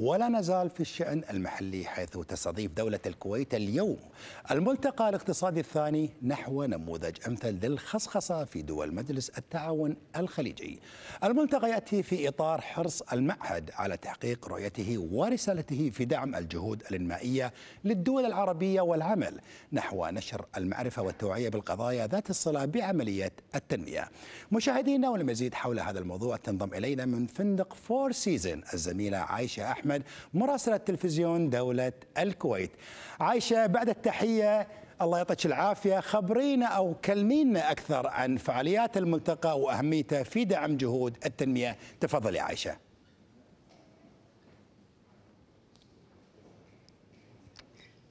ولا نزال في الشأن المحلي حيث تستضيف دولة الكويت اليوم الملتقى الاقتصادي الثاني نحو نموذج أمثل للخصخصة في دول مجلس التعاون الخليجي الملتقى يأتي في إطار حرص المعهد على تحقيق رؤيته ورسالته في دعم الجهود الإنمائية للدول العربية والعمل نحو نشر المعرفة والتوعية بالقضايا ذات الصلة بعملية التنمية مشاهدينا والمزيد حول هذا الموضوع تنضم إلينا من فندق فور سيزن الزميلة عائشة أحمد أحمد مراسلة تلفزيون دولة الكويت عايشة بعد التحية الله يعطيك العافية خبرينا أو كلمينا أكثر عن فعاليات الملتقى وأهميته في دعم جهود التنمية تفضلي عايشة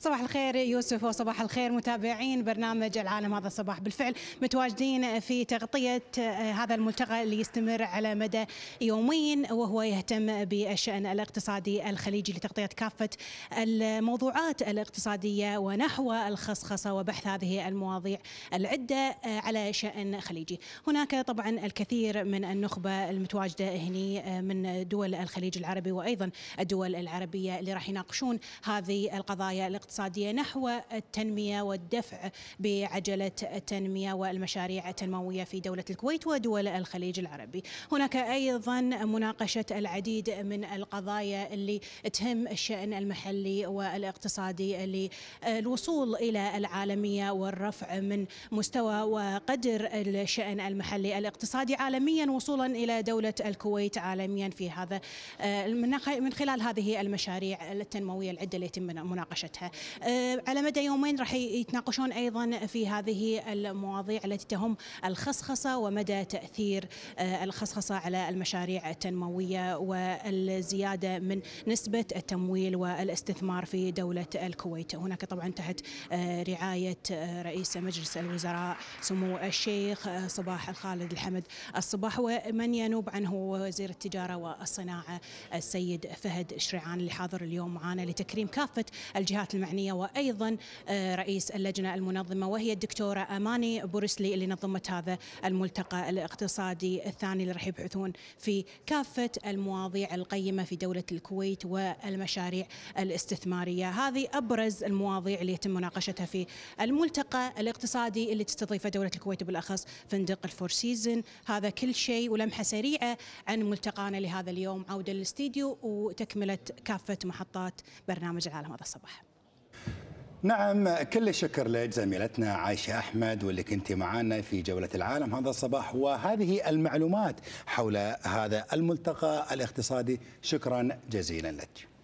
صباح الخير يوسف وصباح الخير متابعين برنامج العالم هذا الصباح بالفعل متواجدين في تغطية آه، هذا الملتقى اللي يستمر على مدى يومين وهو يهتم بالشأن الاقتصادي الخليجي لتغطية كافة الموضوعات الاقتصادية ونحو الخصخصة وبحث هذه المواضيع العدة آه، على شأن خليجي هناك طبعا الكثير من النخبة المتواجدة هني آه، من دول الخليج العربي وأيضا الدول العربية اللي راح يناقشون هذه القضايا الاقتصادية الاقتصادية نحو التنمية والدفع بعجلة التنمية والمشاريع التنموية في دولة الكويت ودول الخليج العربي هناك أيضا مناقشة العديد من القضايا اللي تهم الشأن المحلي والاقتصادي للوصول إلى العالمية والرفع من مستوى وقدر الشأن المحلي الاقتصادي عالميا وصولا إلى دولة الكويت عالميا في هذا آه، من خلال هذه المشاريع التنموية العدة اللي يتم مناقشتها آه، على مدى يومين راح يتناقشون ايضا في هذه المواضيع التي تهم الخصخصه ومدى تاثير آه، الخصخصه على المشاريع التنمويه والزياده من نسبه التمويل والاستثمار في دوله الكويت، هناك طبعا تحت آه، رعايه رئيس مجلس الوزراء سمو الشيخ صباح الخالد الحمد الصباح ومن ينوب عنه وزير التجاره والصناعه السيد فهد شريعان اللي حاضر اليوم معنا لتكريم كافه الجهات المعنيه المعنيه وايضا آه، رئيس اللجنه المنظمه وهي الدكتوره اماني بورسلي اللي نظمت هذا الملتقى الاقتصادي الثاني اللي راح يبحثون في كافه المواضيع القيمه في دوله الكويت والمشاريع الاستثماريه، هذه ابرز المواضيع اللي يتم مناقشتها في الملتقى الاقتصادي اللي تستضيفه دوله الكويت بالاخص فندق الفور سيزن، هذا كل شيء ولمحه سريعه عن ملتقانا لهذا اليوم عوده للاستديو وتكمله كافه محطات برنامج العالم هذا الصباح. نعم كل الشكر لزميلتنا عائشة أحمد واللي كنت معنا في جولة العالم هذا الصباح وهذه المعلومات حول هذا الملتقى الاقتصادي شكرا جزيلا لك